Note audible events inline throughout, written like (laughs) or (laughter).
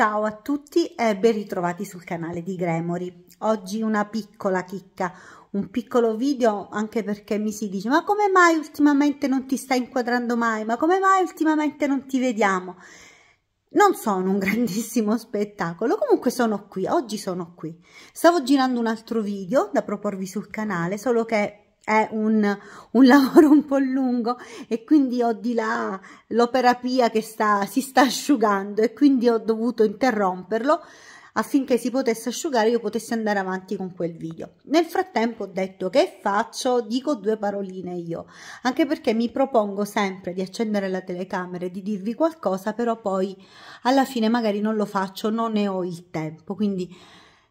Ciao a tutti e ben ritrovati sul canale di Gremori. Oggi una piccola chicca, un piccolo video anche perché mi si dice ma come mai ultimamente non ti stai inquadrando mai, ma come mai ultimamente non ti vediamo? Non sono un (laughs) grandissimo spettacolo, comunque sono qui, oggi sono qui. Stavo girando un altro video da proporvi sul canale, solo che è un, un, lavoro un po' lungo e quindi ho di là l'operapia che sta, si sta asciugando e quindi ho dovuto interromperlo affinché si potesse asciugare io potessi andare avanti con quel video. Nel frattempo ho detto che faccio, dico due paroline io, anche perché mi propongo sempre di accendere la telecamera e di dirvi qualcosa, però poi alla fine magari non lo faccio, non ne ho il tempo, quindi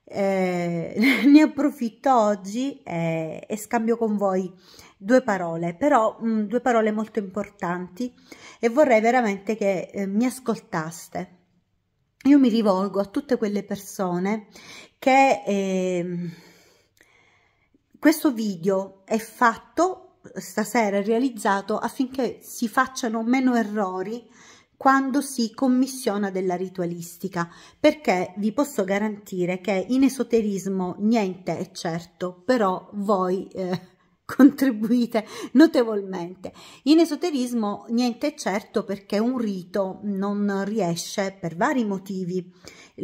eh, (laughs) ne approfitto oggi eh, e scambio con voi due parole, però mh, mm, due parole molto importanti e vorrei veramente che eh, mi ascoltaste. Io mi rivolgo a tutte quelle persone che ehm, questo video è fatto stasera, è realizzato affinché si facciano meno errori quando si commissiona della ritualistica, perché vi posso garantire che in esoterismo niente è certo, però voi eh, contribuite notevolmente. In esoterismo niente è certo perché un rito non riesce per vari motivi.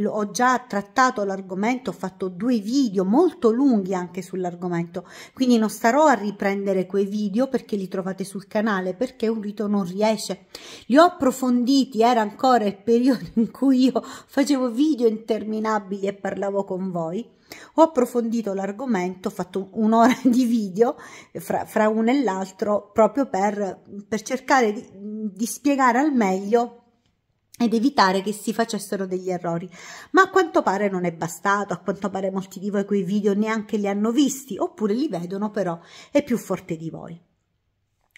Ho già trattato l'argomento, ho fatto due video molto lunghi anche sull'argomento, quindi non starò a riprendere quei video perché li trovate sul canale, perché un rito non riesce. Li ho approfonditi, era ancora il periodo in cui io facevo video interminabili e parlavo con voi. Ho approfondito l'argomento, ho fatto un'ora (laughs) di video fra, fra uno e l'altro proprio per, per cercare di, di spiegare al meglio ed evitare che si facessero degli errori. Ma a quanto pare non è bastato, a quanto pare molti di voi quei video neanche li hanno visti, oppure li vedono però è più forte di voi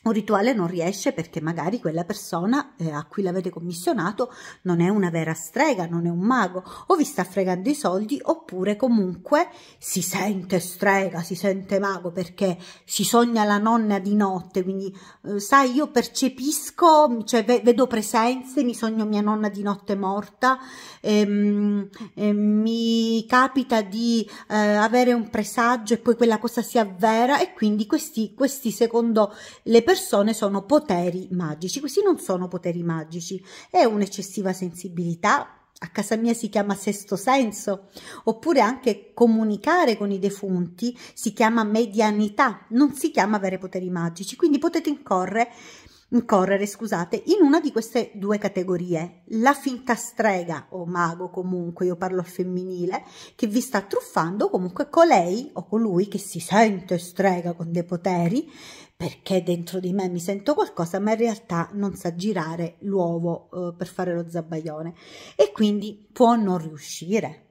un rituale non riesce perché magari quella persona eh, a cui l'avete commissionato non è una vera strega, non è un mago, o vi sta fregando i soldi oppure comunque si sente strega, si sente mago perché si sogna la nonna di notte, quindi eh, sai io percepisco, cioè ve vedo presenze, mi sogno mia nonna di notte morta, ehm, ehm, mi capita di eh, avere un presagio e poi quella cosa si avvera e quindi questi, questi secondo le persone persone sono poteri magici. Questi non sono poteri magici, è un'eccessiva sensibilità. A casa mia si chiama sesto senso, oppure anche comunicare con i defunti si chiama medianità, non si chiama avere poteri magici. Quindi potete incorrere incorrere, scusate, in una di queste due categorie, la finta strega o mago comunque, io parlo al femminile, che vi sta truffando comunque colei o colui che si sente strega con dei poteri perché dentro di me mi sento qualcosa, ma in realtà non sa girare l'uovo eh, per fare lo zabaione e quindi può non riuscire.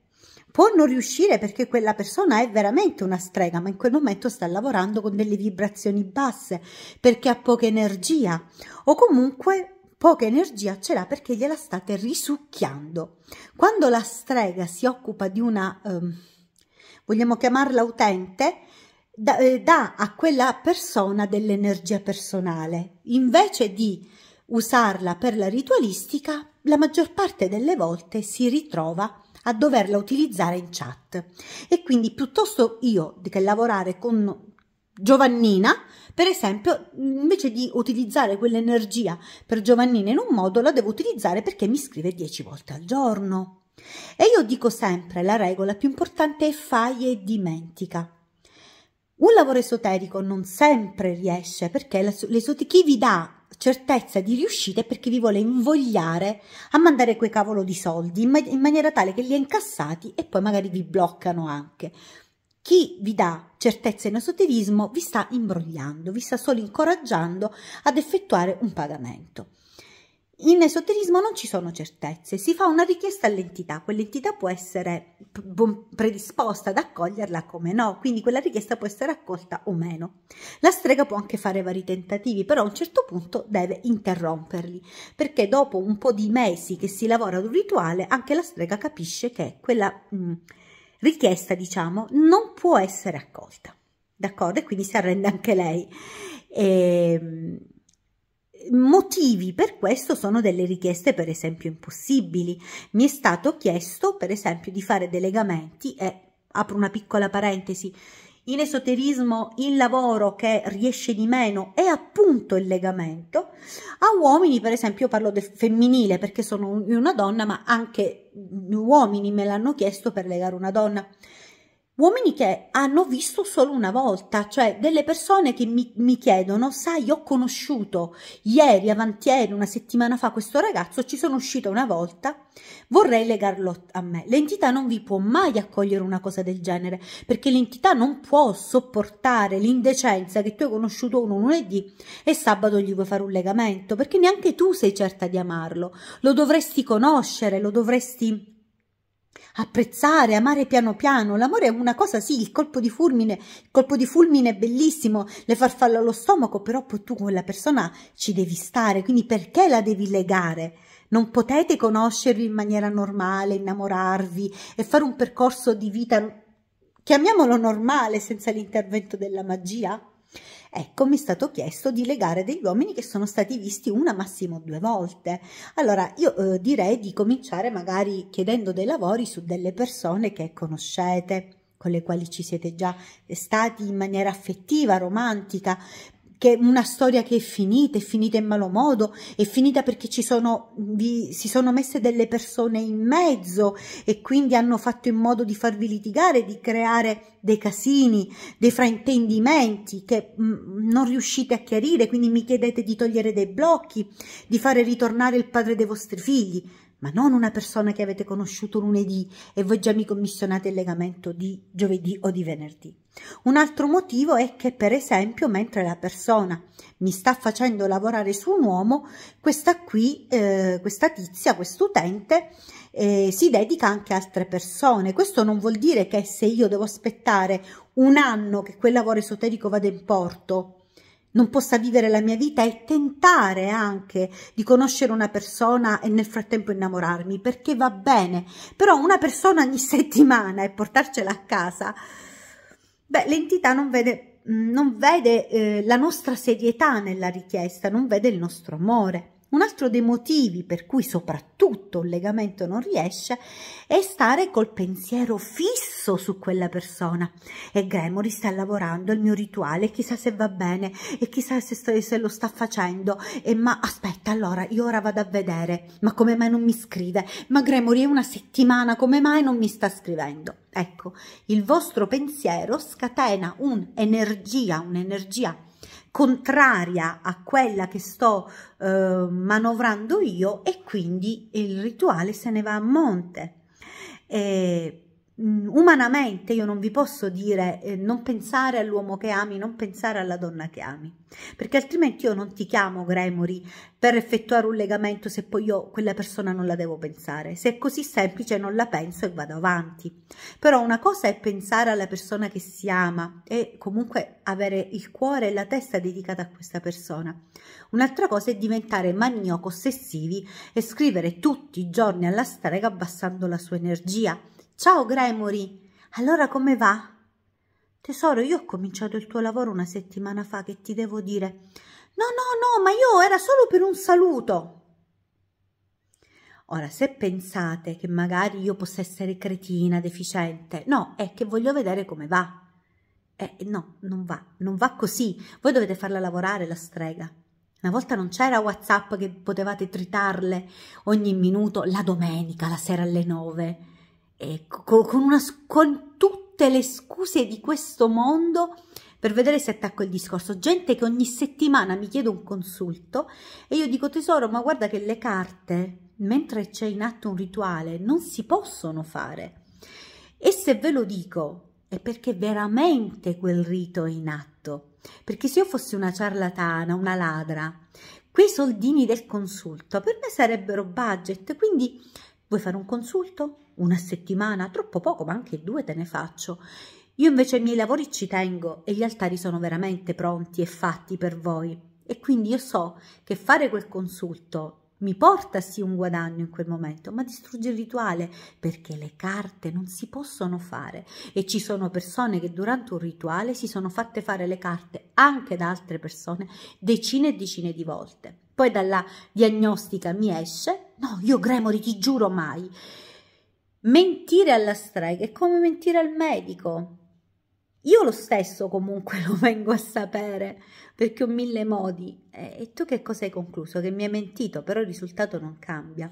Può non riuscire perché quella persona è veramente una strega, ma in quel momento sta lavorando con delle vibrazioni basse, perché ha poca energia o comunque poca energia ce l'ha perché gliela state risucchiando. Quando la strega si occupa di una, ehm, vogliamo chiamarla utente, eh, dà, eh, a quella persona dell'energia personale. Invece di usarla per la ritualistica, la maggior parte delle volte si ritrova a doverla utilizzare in chat. E quindi piuttosto io che lavorare con Giovannina, per esempio, invece di utilizzare quell'energia per Giovannina in un modo, la devo utilizzare perché mi scrive dieci volte al giorno. E io dico sempre la regola più importante è fai e dimentica. Un lavoro esoterico non sempre riesce perché chi vi dà certezza di riuscita perché vi vuole invogliare a mandare quei cavolo di soldi in, ma in maniera tale che li ha incassati e poi magari vi bloccano anche. Chi vi dà certezza in esoterismo vi sta imbrogliando, vi sta solo incoraggiando ad effettuare un pagamento. In esoterismo non ci sono certezze, si fa una richiesta all'entità, quell'entità può essere predisposta ad accoglierla come no, quindi quella richiesta può essere accolta o meno. La strega può anche fare vari tentativi, però a un certo punto deve interromperli, perché dopo un po' di mesi che si lavora ad un rituale, anche la strega capisce che quella mh, richiesta, diciamo, non può essere accolta, d'accordo? E quindi si arrende anche lei. E, ehm, motivi per questo sono delle richieste per esempio impossibili. Mi è stato chiesto per esempio di fare dei legamenti e apro una piccola parentesi. In esoterismo il lavoro che riesce di meno è appunto il legamento. A uomini, per esempio, parlo del femminile perché sono una donna, ma anche uomini me l'hanno chiesto per legare una donna. Uomini che hanno visto solo una volta, cioè delle persone che mi, mi chiedono, sai, ho conosciuto ieri, avantieri, una settimana fa questo ragazzo, ci sono uscita una volta, vorrei legarlo a me. L'entità non vi può mai accogliere una cosa del genere, perché l'entità non può sopportare l'indecenza che tu hai conosciuto uno lunedì e sabato gli vuoi fare un legamento, perché neanche tu sei certa di amarlo, lo dovresti conoscere, lo dovresti apprezzare, amare piano piano. L'amore è una cosa, sì, il colpo di fulmine, il colpo di fulmine è bellissimo, le farfalle allo stomaco, però poi tu con quella persona ci devi stare, quindi perché la devi legare? Non potete conoscervi in maniera normale, innamorarvi e fare un percorso di vita, chiamiamolo normale, senza l'intervento della magia? Ecco, mi è stato chiesto di legare degli uomini che sono stati visti una massimo due volte. Allora, io eh, direi di cominciare magari chiedendo dei lavori su delle persone che conoscete con le quali ci siete già stati in maniera affettiva, romantica, che una storia che è finita, è finita in malo modo, è finita perché ci sono, vi, si sono messe delle persone in mezzo e quindi hanno fatto in modo di farvi litigare, di creare dei casini, dei fraintendimenti che mm, non riuscite a chiarire, quindi mi chiedete di togliere dei blocchi, di fare ritornare il padre dei vostri figli ma non una persona che avete conosciuto lunedì e voi già mi commissionate il legamento di giovedì o di venerdì. Un altro motivo è che, per esempio, mentre la persona mi sta facendo lavorare su un uomo, questa qui, eh, questa tizia, quest'utente, eh, si dedica anche a altre persone. Questo non vuol dire che se io devo aspettare un anno che quel lavoro esoterico vada in porto, non possa vivere la mia vita e tentare anche di conoscere una persona e nel frattempo innamorarmi, perché va bene, però una persona ogni (laughs) settimana e portarcela a casa, beh, l'entità non vede, non vede eh, la nostra serietà nella richiesta, non vede il nostro amore. Un altro dei motivi per cui soprattutto un legamento non riesce è stare col pensiero fisso su quella persona. E Gremory sta lavorando, il mio rituale, chissà se va bene e chissà se, sto, se lo sta facendo. E ma aspetta, allora io ora vado a vedere. Ma come mai non mi scrive? Ma Gremory è una settimana, come mai non mi sta scrivendo? Ecco, il vostro pensiero scatena un'energia, un'energia contraria a quella che sto eh, manovrando io e quindi il rituale se ne va a monte. Eh, Mm, umanamente io non vi posso dire eh, non pensare all'uomo che ami, non pensare alla donna che ami, perché altrimenti io non ti chiamo Gremory per effettuare un legamento se poi io quella persona non la devo pensare. Se è così semplice non la penso e vado avanti. Però una cosa è pensare alla persona che si ama e comunque avere il cuore e la testa dedicata a questa persona. Un'altra cosa è diventare manioco ossessivi e scrivere tutti i giorni alla strega abbassando la sua energia Ciao Gremory, allora come va? Tesoro, io ho cominciato il tuo lavoro una settimana fa, che ti devo dire? No, no, no, ma io era solo per un saluto. Ora, se pensate che magari io possa essere cretina, deficiente, no, è che voglio vedere come va. Eh, no, non va, non va così. Voi dovete farla lavorare la strega. Una volta non c'era WhatsApp che potevate tritarle ogni minuto la domenica, la sera alle nove con, una, con tutte le scuse di questo mondo per vedere se attacco il discorso. Gente che ogni settimana mi chiede un consulto e io dico tesoro, ma guarda che le carte, mentre c'è in atto un rituale, non si possono fare. E se ve lo dico è perché veramente quel rito è in atto. Perché se io fossi una ciarlatana, una ladra, quei soldini del consulto per me sarebbero budget, quindi vuoi fare un consulto? una settimana, troppo poco, ma anche due te ne faccio. Io invece i miei lavori ci tengo e gli altari sono veramente pronti e fatti per voi. E quindi io so che fare quel consulto mi porta sì un guadagno in quel momento, ma distrugge il rituale perché le carte non si possono fare e ci sono persone che durante un rituale si sono fatte fare le carte anche da altre persone decine e decine di volte. Poi dalla diagnostica mi esce, no, io Gremori ti giuro mai, Mentire alla strega è come mentire al medico. Io lo stesso comunque (laughs) lo vengo a sapere perché ho mille modi. E tu che cosa hai concluso? Che mi hai mentito, però il risultato non cambia.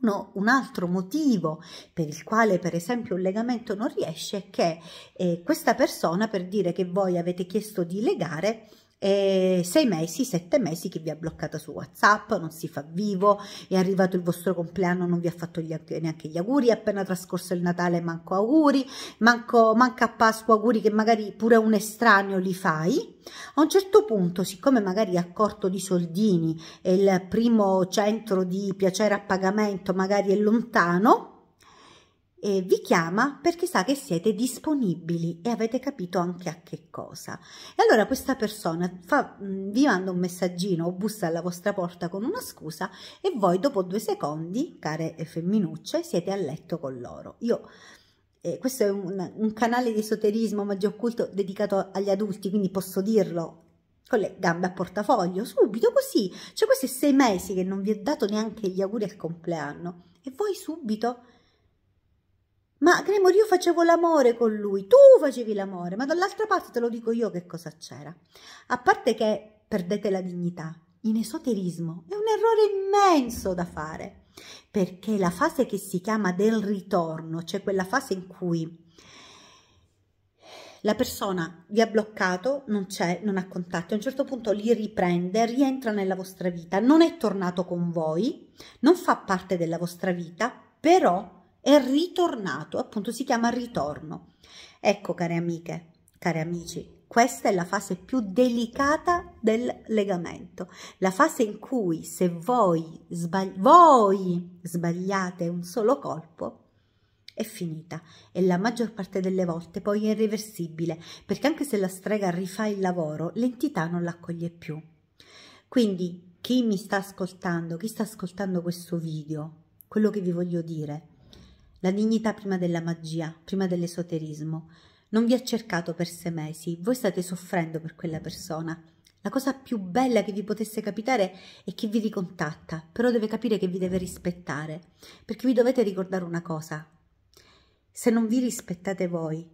No, un altro motivo per il quale per esempio un legamento non riesce è che eh, questa persona per dire che voi avete chiesto di legare eh, sei mesi, sette mesi che vi ha bloccata su WhatsApp, non si fa vivo, è arrivato il vostro compleanno, non vi ha fatto gli, neanche gli auguri, è appena trascorso il Natale, manco auguri, manco, manca a Pasqua auguri che magari pure un estraneo li fai. A un certo punto, siccome magari è accorto di soldini e il primo centro di piacere a pagamento magari è lontano, e vi chiama perché sa che siete disponibili e avete capito anche a che cosa. E allora questa persona fa, mm, vi manda un messaggino o bussa alla vostra porta con una scusa e voi dopo due secondi, care femminucce, siete a letto con loro. Io eh, questo è un, un, canale di esoterismo magia occulto dedicato agli adulti, quindi posso dirlo con le gambe a portafoglio, subito così. Cioè questi sei mesi che non vi ho dato neanche gli auguri al compleanno e voi subito ma Cremor, io facevo l'amore con lui, tu facevi l'amore, ma dall'altra parte te lo dico io che cosa c'era. A parte che perdete la dignità, in esoterismo è un errore immenso da fare, perché la fase che si chiama del ritorno, cioè quella fase in cui la persona vi ha bloccato, non c'è, non ha contatti, a un certo punto li riprende, rientra nella vostra vita, non è tornato con voi, non fa parte della vostra vita, però è ritornato, appunto si chiama ritorno. Ecco care amiche, cari amici, questa è la fase più delicata del legamento, la fase in cui se voi, sbagli- voi sbagliate un solo colpo, è finita e la maggior parte delle volte poi è irreversibile perché anche se la strega rifà il lavoro l'entità non l'accoglie più. Quindi chi mi sta ascoltando, chi sta ascoltando questo video, quello che vi voglio dire la dignità prima della magia, prima dell'esoterismo. Non vi ha cercato per sei mesi, voi state soffrendo per quella persona. La cosa più bella che vi potesse capitare è che vi ricontatta, però deve capire che vi deve rispettare, perché vi dovete ricordare una cosa. Se non vi rispettate voi,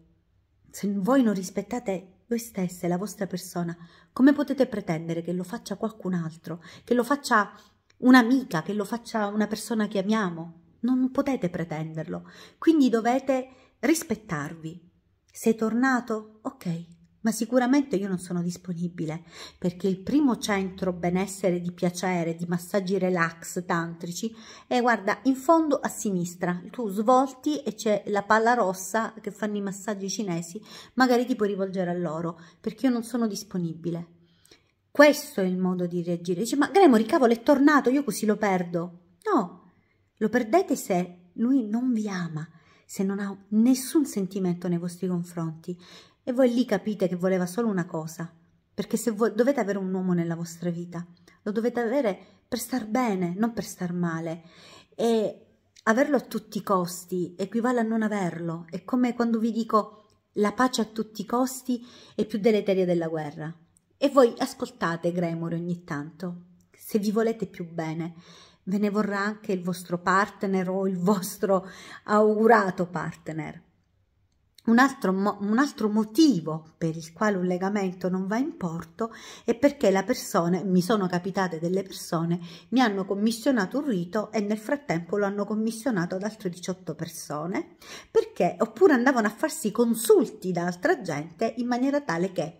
se voi non rispettate voi stesse, la vostra persona, come potete pretendere che lo faccia qualcun altro, che lo faccia un'amica, che lo faccia una persona che amiamo? non potete pretenderlo, quindi dovete rispettarvi. Sei tornato? Ok, ma sicuramente io non sono disponibile, perché il primo centro benessere di piacere, di massaggi relax tantrici, è guarda in fondo a sinistra, tu svolti e c'è la palla rossa che fanno i massaggi cinesi, magari ti puoi rivolgere a loro, perché io non sono disponibile. Questo è il modo di reagire. Dice, ma Gremori, cavolo, è tornato, io così lo perdo. No, lo perdete se lui non vi ama, se non ha nessun sentimento nei vostri confronti e voi lì capite che voleva solo una cosa, perché se voi dovete avere un uomo nella vostra vita, lo dovete avere per star bene, non per star male e averlo a tutti i costi equivale a non averlo, è come quando vi dico la pace a tutti i costi è più deleteria della guerra. E voi ascoltate Gremore ogni tanto, se vi volete più bene, ve ne vorrà anche il vostro partner o il vostro augurato partner. Un altro, un altro, motivo per il quale un legamento non va in porto è perché la persona, mi sono capitate delle persone, mi hanno commissionato un rito e nel frattempo lo hanno commissionato ad altre 18 persone, perché oppure andavano a farsi consulti da altra gente in maniera tale che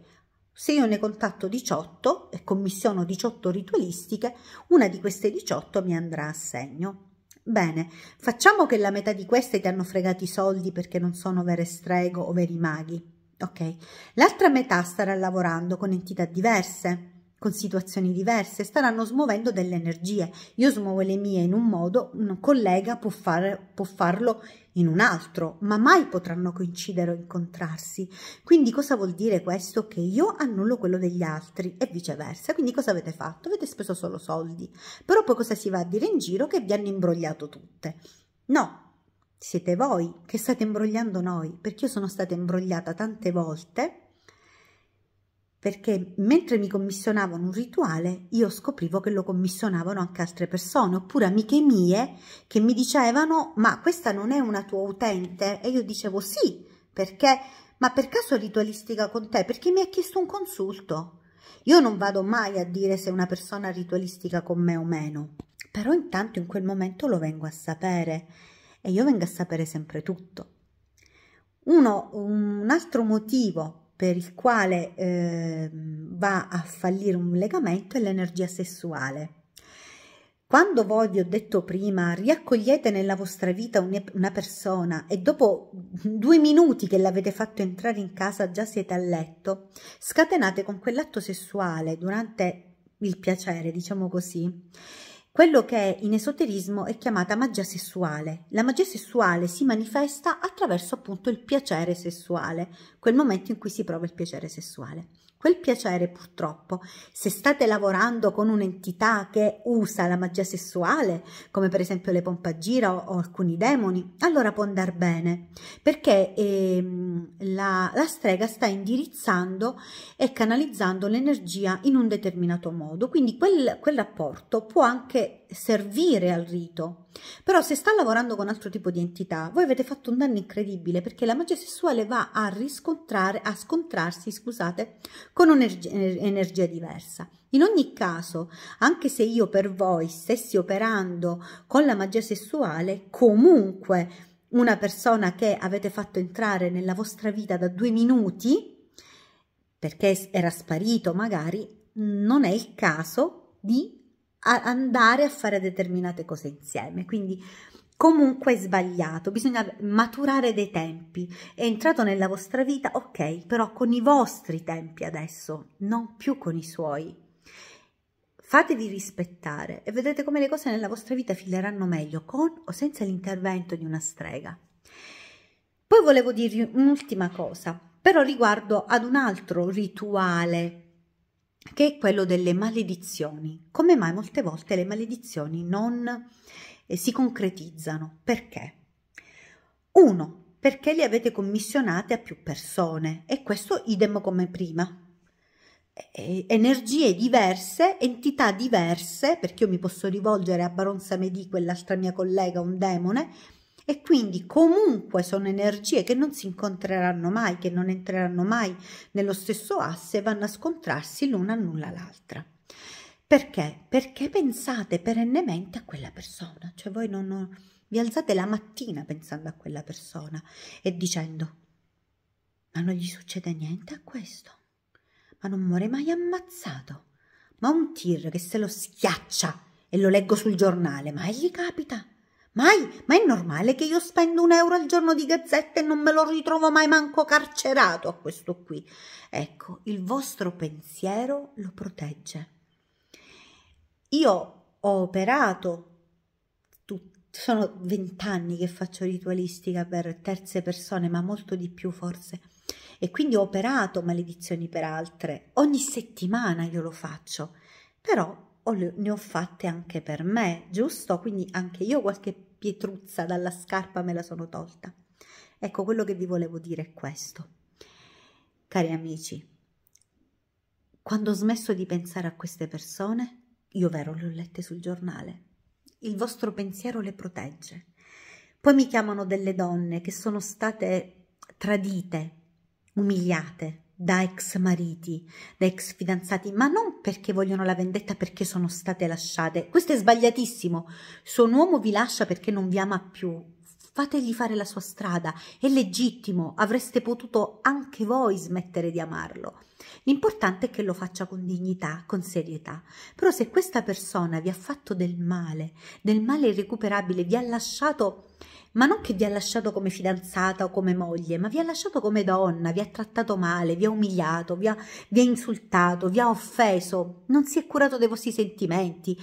se io ne contatto 18 e commissiono 18 ritualistiche, una di queste 18 mi andrà a segno. Bene, facciamo che la metà di queste ti hanno fregato i soldi perché non sono vere strego o veri maghi. Ok, l'altra metà starà lavorando con entità diverse, con situazioni diverse, staranno smuovendo delle energie. Io smuovo le mie in un modo, un collega può, fare, può farlo in un altro, ma mai potranno coincidere o incontrarsi. Quindi cosa vuol dire questo? Che io annullo quello degli altri e viceversa. Quindi cosa avete fatto? Avete speso solo soldi. Però poi cosa si va a dire in giro? Che vi hanno imbrogliato tutte. No, siete voi che state imbrogliando noi, perché io sono stata imbrogliata tante volte perché mentre mi commissionavano un rituale io scoprivo che lo commissionavano anche altre persone oppure amiche mie che mi dicevano ma questa non è una tua utente e io dicevo sì perché ma per caso ritualistica con te perché mi ha chiesto un consulto io non vado mai a dire se una persona ritualistica con me o meno però intanto in quel momento lo vengo a sapere e io vengo a sapere sempre tutto uno un altro motivo per il quale eh, va a fallire un legamento è l'energia sessuale. Quando voi vi ho detto prima, riaccogliete nella vostra vita una persona e dopo due minuti che l'avete fatto entrare in casa già siete a letto, scatenate con quell'atto sessuale durante il piacere, diciamo così, quello che in esoterismo è chiamata magia sessuale. La magia sessuale si manifesta attraverso appunto il piacere sessuale, quel momento in cui si prova il piacere sessuale quel piacere purtroppo. Se state lavorando con un'entità che usa la magia sessuale, come per esempio le pompagira o, o alcuni demoni, allora può andar bene, perché ehm, la, la strega sta indirizzando e canalizzando l'energia in un determinato modo, quindi quel, quel rapporto può anche servire al rito però se sta lavorando con altro tipo di entità, voi avete fatto un danno incredibile perché la magia sessuale va a riscontrare, a scontrarsi, scusate, con un'energia diversa. In ogni caso, anche se io per voi stessi operando con la magia sessuale, comunque una persona che avete fatto entrare nella vostra vita da due minuti, perché era sparito magari, non è il caso di a andare a fare determinate cose insieme. Quindi comunque è sbagliato, bisogna maturare dei tempi. È entrato nella vostra vita, ok, però con i vostri tempi adesso, non più con i suoi. Fatevi rispettare e vedrete come le cose nella vostra vita fileranno meglio con o senza l'intervento di una strega. Poi volevo dirvi un'ultima cosa, però riguardo ad un altro rituale che è quello delle maledizioni. Come mai molte volte le maledizioni non eh, si concretizzano? Perché? Uno, perché le avete commissionate a più persone e questo idem come prima. E- energie diverse, entità diverse, perché io mi posso rivolgere a Baronza Medì, quell'altra mia collega, un demone, e quindi comunque sono energie che non si incontreranno mai, che non entreranno mai nello stesso asse e vanno a scontrarsi l'una nulla l'altra. Perché? Perché pensate perennemente a quella persona, cioè voi non, non vi alzate la mattina pensando a quella persona e dicendo ma non gli succede niente a questo, ma non muore mai ammazzato, ma un tir che se lo schiaccia e lo leggo sul giornale, ma gli capita? Mai, ma è normale che io spendo un euro al giorno di gazzetta e non me lo ritrovo mai manco carcerato a questo qui. Ecco, il vostro pensiero lo protegge. Io ho operato, sono vent'anni che faccio ritualistica per terze persone, ma molto di più forse e quindi ho operato maledizioni per altre. Ogni settimana io lo faccio, però ho, ne ho fatte anche per me, giusto? Quindi anche io qualche pietruzza dalla scarpa me la sono tolta. Ecco, quello che vi volevo dire è questo. Cari amici, quando ho smesso di pensare a queste persone, io vero le ho lette sul giornale, il vostro pensiero le protegge. Poi mi chiamano delle donne che sono state tradite, umiliate, da ex mariti, da ex fidanzati, ma non perché vogliono la vendetta perché sono state lasciate. Questo è sbagliatissimo. Se un uomo vi lascia perché non vi ama più, fategli fare la sua strada, è legittimo, avreste potuto anche voi smettere di amarlo. L'importante è che lo faccia con dignità, con serietà. Però se questa persona vi ha fatto del male, del male irrecuperabile, vi ha lasciato ma non che vi ha lasciato come fidanzata o come moglie, ma vi ha lasciato come donna, vi ha trattato male, vi ha umiliato, vi ha, vi ha insultato, vi ha offeso, non si è curato dei vostri sentimenti,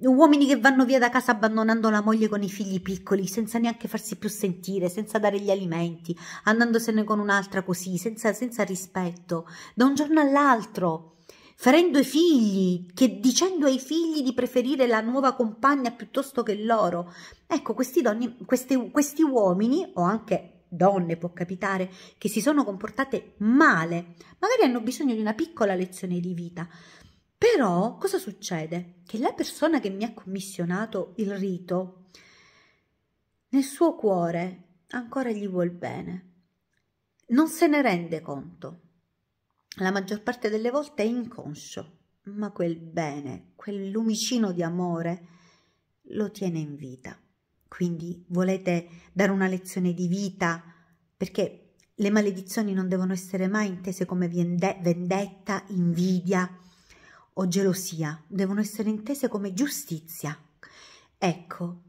uomini che vanno via da casa abbandonando la moglie con i figli piccoli, senza neanche farsi più sentire, senza dare gli alimenti, andandosene con un'altra così, senza, senza rispetto, da un giorno all'altro ferendo i figli, che dicendo ai figli di preferire la nuova compagna piuttosto che loro. Ecco, questi, donni, queste, questi uomini, o anche donne può capitare, che si sono comportate male, magari hanno bisogno di una piccola lezione di vita. Però cosa succede? Che la persona che mi ha commissionato il rito, nel suo cuore ancora gli vuol bene, non se ne rende conto la maggior parte delle volte è inconscio, ma quel bene, quel lumicino di amore lo tiene in vita. Quindi volete dare una lezione di vita perché le maledizioni non devono essere mai intese come vendetta, invidia o gelosia, devono essere intese come giustizia. Ecco,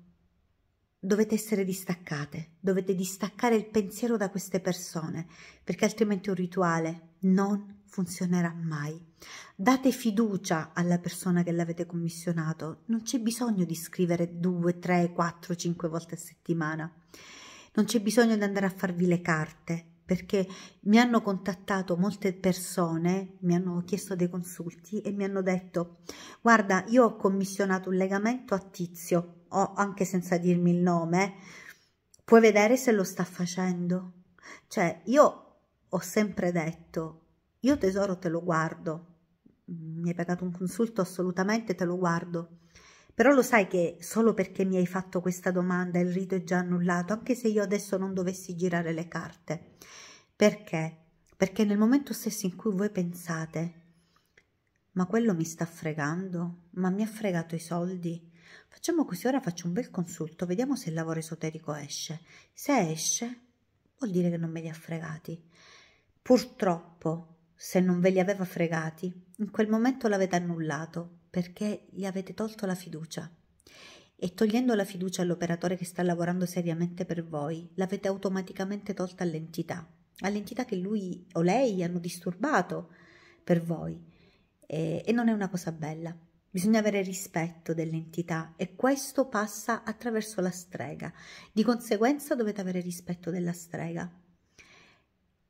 dovete essere distaccate, dovete distaccare il pensiero da queste persone, perché altrimenti un rituale non funzionerà mai. Date fiducia alla persona che l'avete commissionato, non c'è bisogno di scrivere 2, 3, 4, 5 volte a settimana, non c'è bisogno di andare a farvi le carte perché mi hanno contattato molte persone, mi hanno chiesto dei consulti e mi hanno detto guarda io ho commissionato un legamento a tizio o anche senza dirmi il nome puoi vedere se lo sta facendo cioè io ho sempre detto io tesoro te lo guardo, mm, mi hai pagato un consulto, assolutamente te lo guardo. Però lo sai che solo perché mi hai fatto questa domanda il rito è già annullato, anche se io adesso non dovessi girare le carte. Perché? Perché nel momento stesso in cui voi pensate, ma quello mi sta fregando, ma mi ha fregato i soldi, facciamo così, ora faccio un bel consulto, vediamo se il lavoro esoterico esce. Se esce, vuol dire che non me li ha fregati. Purtroppo se non ve li aveva fregati, in quel momento l'avete annullato perché gli avete tolto la fiducia. E togliendo la fiducia all'operatore che sta lavorando seriamente per voi, l'avete automaticamente tolta all'entità, all'entità che lui o lei hanno disturbato per voi. E, e non è una cosa bella. Bisogna avere rispetto dell'entità e questo passa attraverso la strega. Di conseguenza dovete avere rispetto della strega.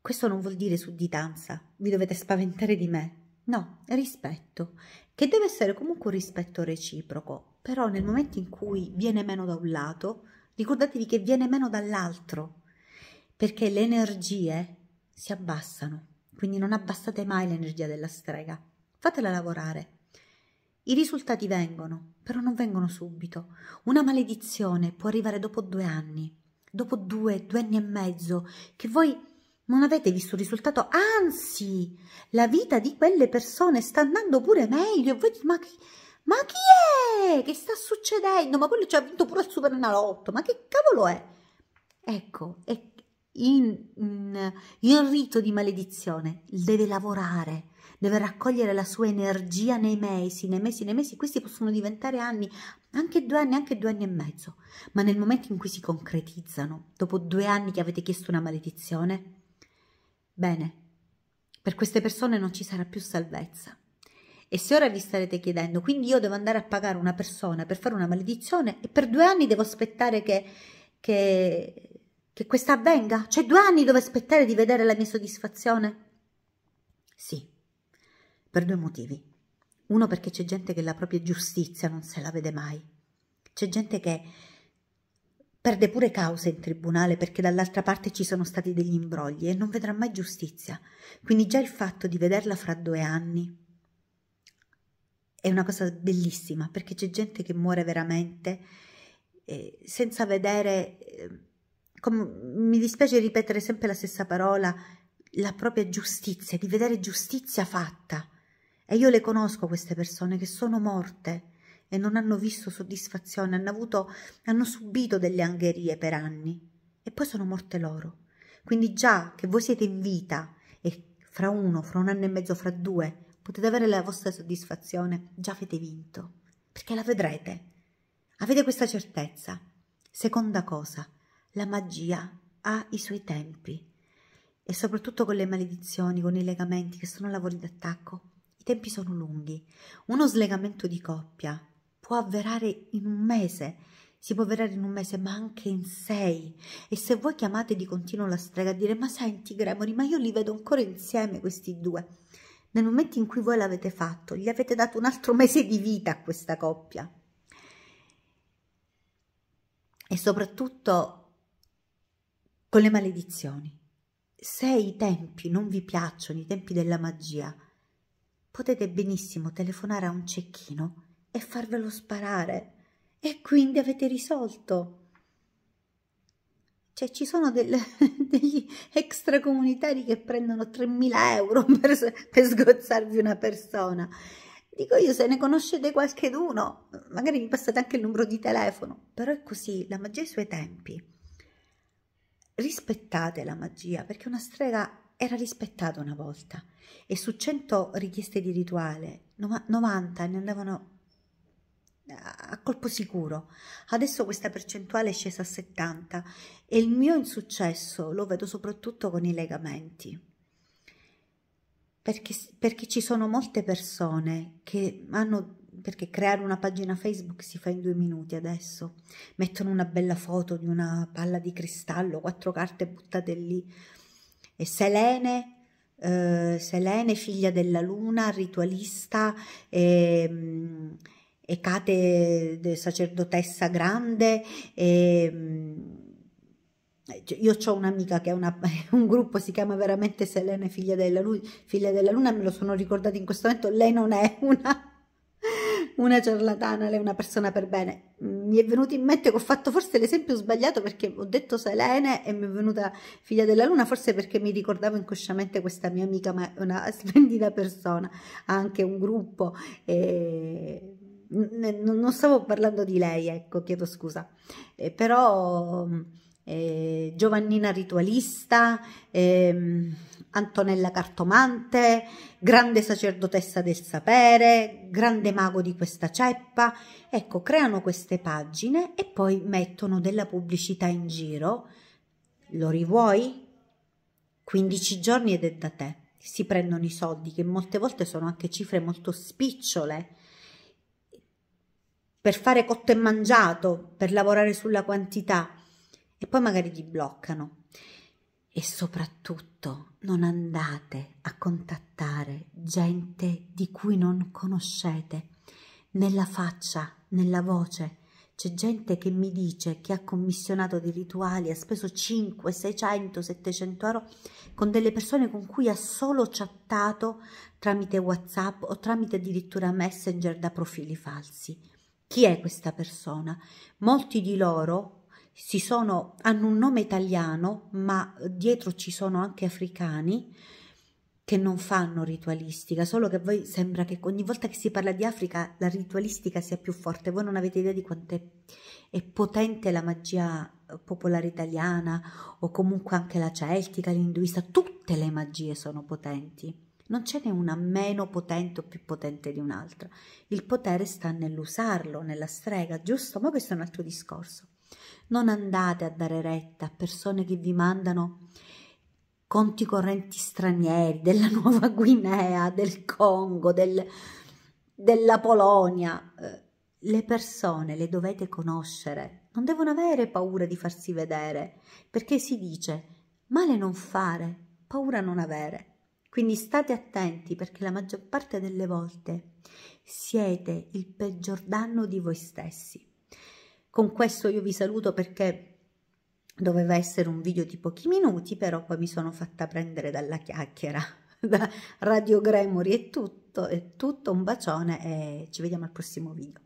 Questo non vuol dire sudditanza, vi dovete spaventare di me. No, rispetto, che deve essere comunque un rispetto reciproco, però nel momento in cui viene meno da un lato, ricordatevi che viene meno dall'altro, perché le energie si abbassano, quindi non abbassate mai l'energia della strega, fatela lavorare. I risultati vengono, però non vengono subito. Una maledizione può arrivare dopo due anni, dopo due, due anni e mezzo, che voi non avete visto il risultato, anzi, la vita di quelle persone sta andando pure meglio. Voi dite, ma chi, ma chi è? Che sta succedendo? Ma quello ci ha vinto pure il Superenalotto, ma che cavolo è? Ecco, è in, in, in rito di maledizione, deve lavorare, deve raccogliere la sua energia nei mesi, nei mesi, nei mesi, questi possono diventare anni, anche due anni, anche due anni e mezzo, ma nel momento in cui si concretizzano, dopo due anni che avete chiesto una maledizione, Bene, per queste persone non ci sarà più salvezza. E se ora vi starete chiedendo, quindi io devo andare a pagare una persona per fare una maledizione e per due anni devo aspettare che, che, che questa avvenga? Cioè due anni devo aspettare di vedere la mia soddisfazione? Sì, per due motivi. Uno perché c'è gente che la propria giustizia non se la vede mai. C'è gente che Perde pure causa in tribunale perché dall'altra parte ci sono stati degli imbrogli e non vedrà mai giustizia. Quindi già il fatto di vederla fra due anni è una cosa bellissima perché c'è gente che muore veramente eh, senza vedere, eh, com- mi dispiace ripetere sempre la stessa parola, la propria giustizia, di vedere giustizia fatta. E io le conosco queste persone che sono morte e non hanno visto soddisfazione, hanno, avuto, hanno subito delle angherie per anni e poi sono morte loro. Quindi già che voi siete in vita e fra uno, fra un anno e mezzo, fra due, potete avere la vostra soddisfazione, già avete vinto, perché la vedrete. Avete questa certezza. Seconda cosa, la magia ha i suoi tempi e soprattutto con le maledizioni, con i legamenti che sono lavori d'attacco, i tempi sono lunghi. Uno slegamento di coppia può avverare in un mese, si può avverare in un mese, ma anche in sei. E se voi chiamate di continuo la strega a dire: Ma senti, Gremori, ma io li vedo ancora insieme questi due. Nel momento in cui voi l'avete fatto, gli avete dato un altro mese di vita a questa coppia. E soprattutto con le maledizioni. Se i tempi non vi piacciono, i tempi della magia, potete benissimo telefonare a un cecchino e farvelo sparare. E quindi avete risolto. Cioè ci sono delle, (laughs) degli extracomunitari che prendono 3.000 euro per, per sgozzarvi una persona. Dico io, se ne conoscete qualcheduno, magari mi passate anche il numero di telefono, però è così, la magia ha i suoi tempi. Rispettate la magia, perché una strega era rispettata una volta e su 100 richieste di rituale, 90 ne andavano a colpo sicuro. Adesso questa percentuale è scesa a 70 e il mio insuccesso lo vedo soprattutto con i legamenti. Perché, perché ci sono molte persone che hanno perché creare una pagina Facebook si fa in due minuti adesso. Mettono una bella foto di una palla di cristallo, quattro carte buttate lì. E Selene, eh, Selene figlia della luna, ritualista, eh, Ecate sacerdotessa grande e, mm, cioè, io ho un'amica che ha (laughs) un gruppo, si chiama veramente Selene figlia della, Lu, figlia della Luna, me lo sono ricordata in questo momento, lei non è una, (laughs) una ciarlatana, lei è una persona per bene. Mi è venuto in mente che ho fatto forse l'esempio sbagliato perché ho detto Selene e mi è venuta figlia della Luna, forse perché mi ricordavo inconsciamente questa mia amica, ma è una (laughs) splendida persona, ha anche un gruppo. E non stavo parlando di lei, ecco, chiedo scusa, eh, però eh, Giovannina Ritualista, eh, Antonella Cartomante, grande sacerdotessa del sapere, grande mago di questa ceppa, ecco, creano queste pagine e poi mettono della pubblicità in giro. Lo rivuoi? 15 giorni ed è da te. Si prendono i soldi che molte volte sono anche cifre molto spicciole per fare cotto e mangiato, per lavorare sulla quantità e poi magari gli bloccano. E soprattutto non andate a contattare gente di cui non conoscete, nella faccia, nella voce. C'è gente che mi dice che ha commissionato dei rituali, ha speso 5, 600, 700 euro con delle persone con cui ha solo chattato tramite WhatsApp o tramite addirittura Messenger da profili falsi. Chi è questa persona? Molti di loro si sono, hanno un nome italiano, ma dietro ci sono anche africani che non fanno ritualistica, solo che a voi sembra che ogni volta che si parla di Africa la ritualistica sia più forte, voi non avete idea di quanto è, è potente la magia eh, popolare italiana o comunque anche la celtica, l'induista, tutte le magie sono potenti. Non ce n'è una meno potente o più potente di un'altra. Il potere sta nell'usarlo, nella strega, giusto? Ma questo è un altro discorso. Non andate a dare retta a persone che vi mandano conti correnti stranieri della (laughs) Nuova Guinea, del Congo, del, della Polonia. Eh, le persone le dovete conoscere, non devono avere paura di farsi vedere, perché si dice male non fare, paura non avere. Quindi state attenti perché la maggior parte delle volte siete il peggior danno di voi stessi. Con questo io vi saluto perché doveva essere un video di pochi minuti, però poi mi sono fatta prendere dalla chiacchiera, (laughs) da Radio Gremory e tutto, è tutto un bacione e ci vediamo al prossimo video.